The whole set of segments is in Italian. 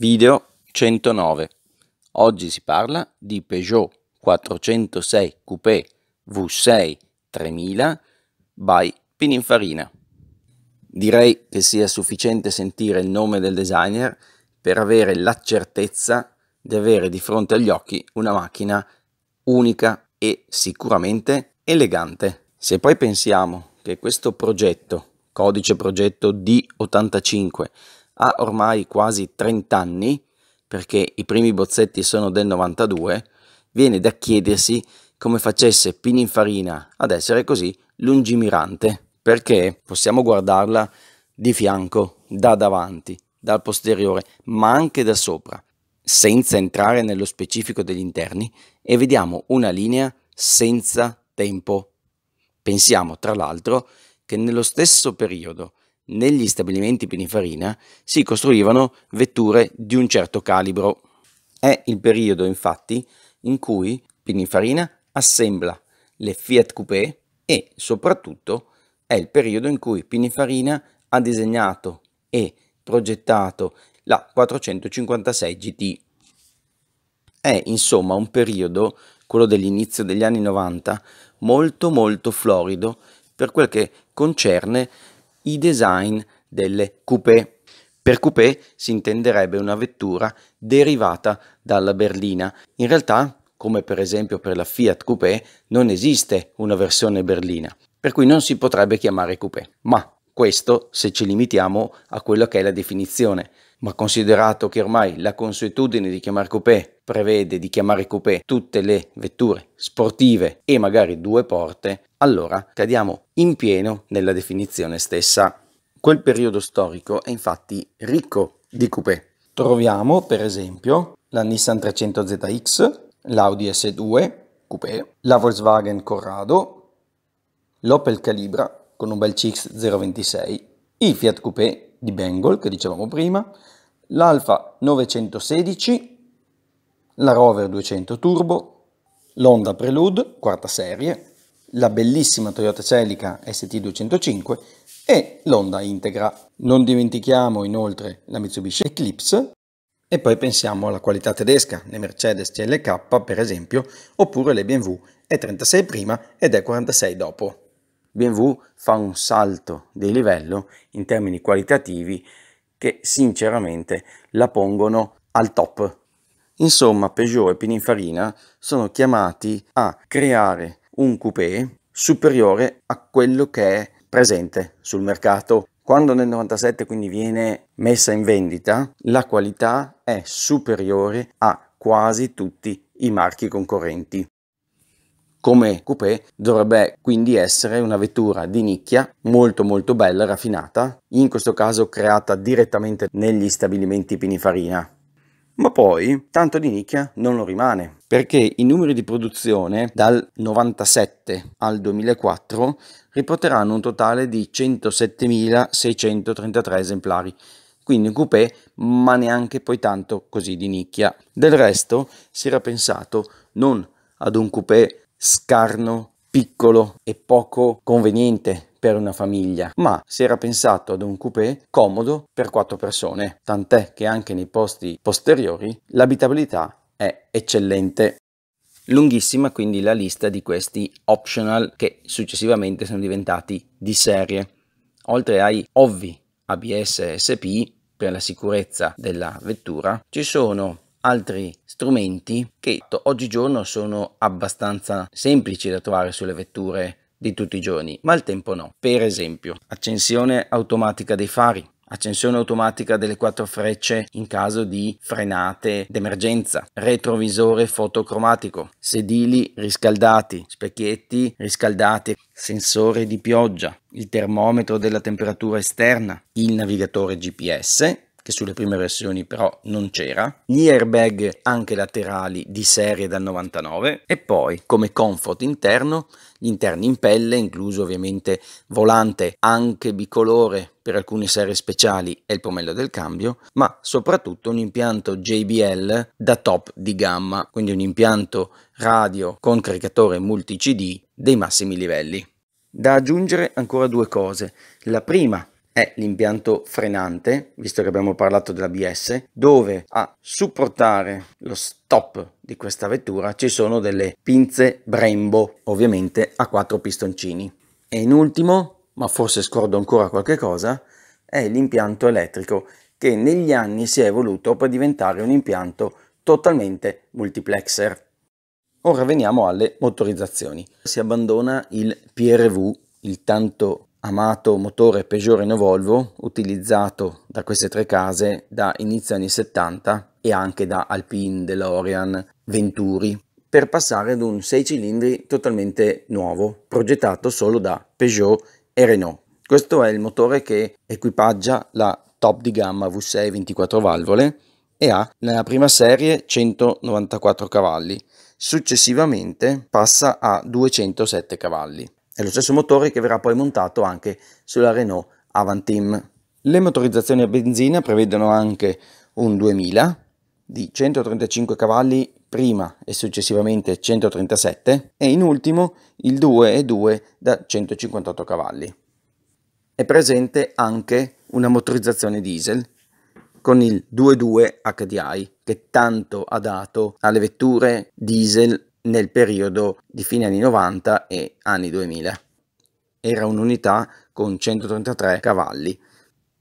Video 109. Oggi si parla di Peugeot 406 Coupé V6 3000 by Pininfarina. Direi che sia sufficiente sentire il nome del designer per avere la certezza di avere di fronte agli occhi una macchina unica e sicuramente elegante. Se poi pensiamo che questo progetto, codice progetto D85, ha ormai quasi 30 anni, perché i primi bozzetti sono del 92, viene da chiedersi come facesse Pininfarina ad essere così lungimirante, perché possiamo guardarla di fianco, da davanti, dal posteriore, ma anche da sopra, senza entrare nello specifico degli interni, e vediamo una linea senza tempo. Pensiamo, tra l'altro, che nello stesso periodo negli stabilimenti Pininfarina si costruivano vetture di un certo calibro. È il periodo, infatti, in cui Pininfarina assembla le Fiat Coupé e, soprattutto, è il periodo in cui Pininfarina ha disegnato e progettato la 456 GT. È insomma un periodo, quello dell'inizio degli anni 90, molto molto florido per quel che concerne i design delle coupé. Per coupé si intenderebbe una vettura derivata dalla berlina. In realtà, come per esempio per la Fiat Coupé, non esiste una versione berlina, per cui non si potrebbe chiamare coupé. Ma questo se ci limitiamo a quello che è la definizione. Ma considerato che ormai la consuetudine di chiamare coupé prevede di chiamare coupé tutte le vetture sportive e magari due porte, allora cadiamo in pieno nella definizione stessa. Quel periodo storico è infatti ricco di coupé. Troviamo per esempio la Nissan 300 ZX, l'Audi S2 coupé, la Volkswagen Corrado, l'Opel Calibra con un bel CX026, il Fiat Coupé di Bengal che dicevamo prima, l'Alfa 916 la Rover 200 Turbo, l'Honda Prelude, quarta serie, la bellissima Toyota Celica ST205 e l'Honda Integra. Non dimentichiamo inoltre la Mitsubishi Eclipse e poi pensiamo alla qualità tedesca, le Mercedes CLK per esempio, oppure le BMW E36 prima ed E46 dopo. BMW fa un salto di livello in termini qualitativi che sinceramente la pongono al top Insomma, Peugeot e Pininfarina sono chiamati a creare un coupé superiore a quello che è presente sul mercato. Quando nel 97 quindi viene messa in vendita, la qualità è superiore a quasi tutti i marchi concorrenti. Come coupé dovrebbe quindi essere una vettura di nicchia molto molto bella, raffinata, in questo caso creata direttamente negli stabilimenti Pininfarina ma poi tanto di nicchia non lo rimane, perché i numeri di produzione dal 97 al 2004 riporteranno un totale di 107.633 esemplari, quindi un coupé ma neanche poi tanto così di nicchia. Del resto si era pensato non ad un coupé scarno, piccolo e poco conveniente per una famiglia, ma si era pensato ad un coupé comodo per quattro persone, tant'è che anche nei posti posteriori l'abitabilità è eccellente. Lunghissima quindi la lista di questi optional che successivamente sono diventati di serie. Oltre ai ovvi ABS SP per la sicurezza della vettura, ci sono altri strumenti che oggigiorno sono abbastanza semplici da trovare sulle vetture di tutti i giorni, ma il tempo no. Per esempio, accensione automatica dei fari, accensione automatica delle quattro frecce in caso di frenate d'emergenza, retrovisore fotocromatico, sedili riscaldati, specchietti riscaldati, sensore di pioggia, il termometro della temperatura esterna, il navigatore GPS che sulle prime versioni però non c'era, gli airbag anche laterali di serie dal 99 e poi come comfort interno gli interni in pelle, incluso ovviamente volante anche bicolore per alcune serie speciali e il pomello del cambio, ma soprattutto un impianto JBL da top di gamma, quindi un impianto radio con caricatore multi CD dei massimi livelli. Da aggiungere ancora due cose. La prima è l'impianto frenante, visto che abbiamo parlato della BS, dove a supportare lo stop di questa vettura ci sono delle pinze Brembo, ovviamente a quattro pistoncini. E in ultimo, ma forse scordo ancora qualche cosa, è l'impianto elettrico che negli anni si è evoluto per diventare un impianto totalmente multiplexer. Ora veniamo alle motorizzazioni. Si abbandona il PRV, il tanto amato motore Peugeot Renault Volvo utilizzato da queste tre case da inizio anni 70 e anche da Alpine, DeLorean, Venturi per passare ad un 6 cilindri totalmente nuovo progettato solo da Peugeot e Renault. Questo è il motore che equipaggia la top di gamma V6 24 valvole e ha nella prima serie 194 cavalli, successivamente passa a 207 cavalli. È lo stesso motore che verrà poi montato anche sulla Renault Avantim. Le motorizzazioni a benzina prevedono anche un 2000 di 135 cavalli prima e successivamente 137 e in ultimo il 2,2 da 158 cavalli. È presente anche una motorizzazione diesel con il 2.2 HDI che tanto ha dato alle vetture diesel nel periodo di fine anni 90 e anni 2000. Era un'unità con 133 cavalli.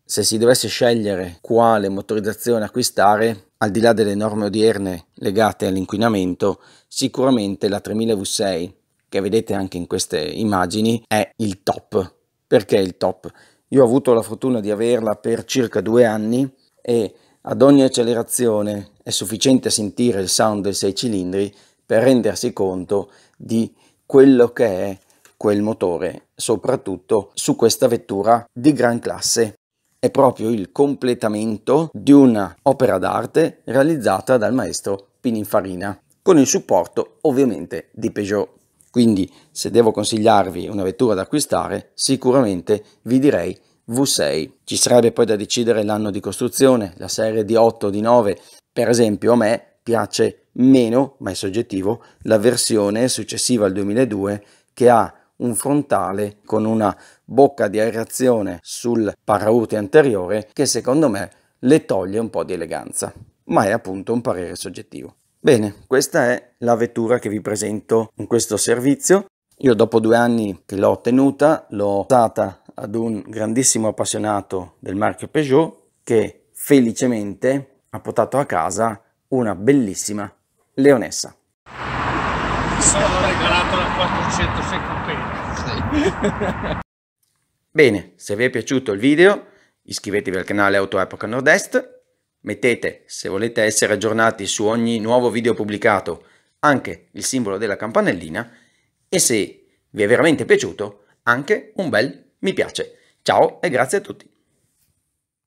Se si dovesse scegliere quale motorizzazione acquistare, al di là delle norme odierne legate all'inquinamento, sicuramente la 3000 V6, che vedete anche in queste immagini, è il top. Perché il top? Io ho avuto la fortuna di averla per circa due anni e ad ogni accelerazione è sufficiente sentire il sound dei sei cilindri per rendersi conto di quello che è quel motore, soprattutto su questa vettura di gran classe. È proprio il completamento di un'opera d'arte realizzata dal maestro Pininfarina, con il supporto ovviamente di Peugeot. Quindi se devo consigliarvi una vettura da acquistare, sicuramente vi direi V6. Ci sarebbe poi da decidere l'anno di costruzione, la serie di 8 o di 9. Per esempio a me piace meno, ma è soggettivo, la versione successiva al 2002 che ha un frontale con una bocca di aerazione sul paraurti anteriore che secondo me le toglie un po' di eleganza, ma è appunto un parere soggettivo. Bene, questa è la vettura che vi presento in questo servizio. Io dopo due anni che l'ho ottenuta l'ho data ad un grandissimo appassionato del marchio Peugeot che felicemente ha portato a casa una bellissima Leonessa. Sono regalato la 406 coupé. Bene, se vi è piaciuto il video iscrivetevi al canale Auto Epoca Nord-Est, mettete, se volete essere aggiornati su ogni nuovo video pubblicato, anche il simbolo della campanellina e se vi è veramente piaciuto anche un bel mi piace. Ciao e grazie a tutti.